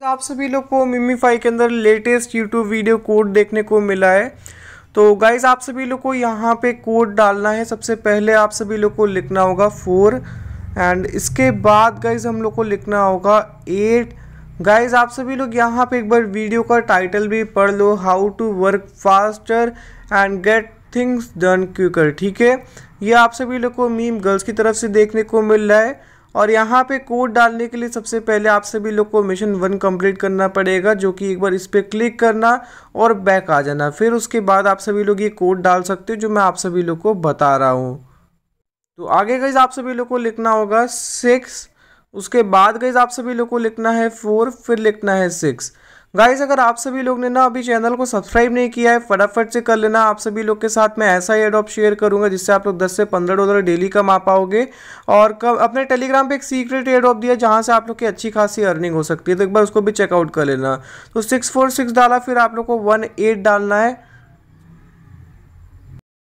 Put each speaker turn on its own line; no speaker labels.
तो आप सभी लोग को मिमी फाई के अंदर लेटेस्ट यूट्यूब वीडियो कोड देखने को मिला है तो गाइज आप सभी लोग को यहाँ पे कोड डालना है सबसे पहले आप सभी लोग को लिखना होगा फोर एंड इसके बाद गाइज हम लोग को लिखना होगा एट गाइज आप सभी लोग यहाँ पे एक बार वीडियो का टाइटल भी पढ़ लो how to work faster and get things done quicker ठीक है ये आप सभी लोग को मीम गर्ल्स की तरफ से देखने को मिल रहा है और यहाँ पे कोड डालने के लिए सबसे पहले आप सभी लोग को मिशन वन कंप्लीट करना पड़ेगा जो कि एक बार इस पर क्लिक करना और बैक आ जाना फिर उसके बाद आप सभी लोग ये कोड डाल सकते हो जो मैं आप सभी लोग को बता रहा हूँ तो आगे गई आप सभी लोग को लिखना होगा सिक्स उसके बाद गई आप सभी लोग को लिखना है फोर फिर लिखना है सिक्स गाइज अगर आप सभी लोग ने ना अभी चैनल को सब्सक्राइब नहीं किया है फटाफट से कर लेना आप सभी लोग के साथ मैं ऐसा ही एडॉप शेयर करूंगा जिससे आप लोग 10 से 15 डॉलर डेली कमा पाओगे और कब अपने टेलीग्राम पे एक सीक्रेट एडॉप दिया जहां से आप लोग की अच्छी खासी अर्निंग हो सकती है तो एक बार उसको भी चेकआउट कर लेना तो सिक्स फोर सिक्स डाला फिर आप लोग को वन एट डालना है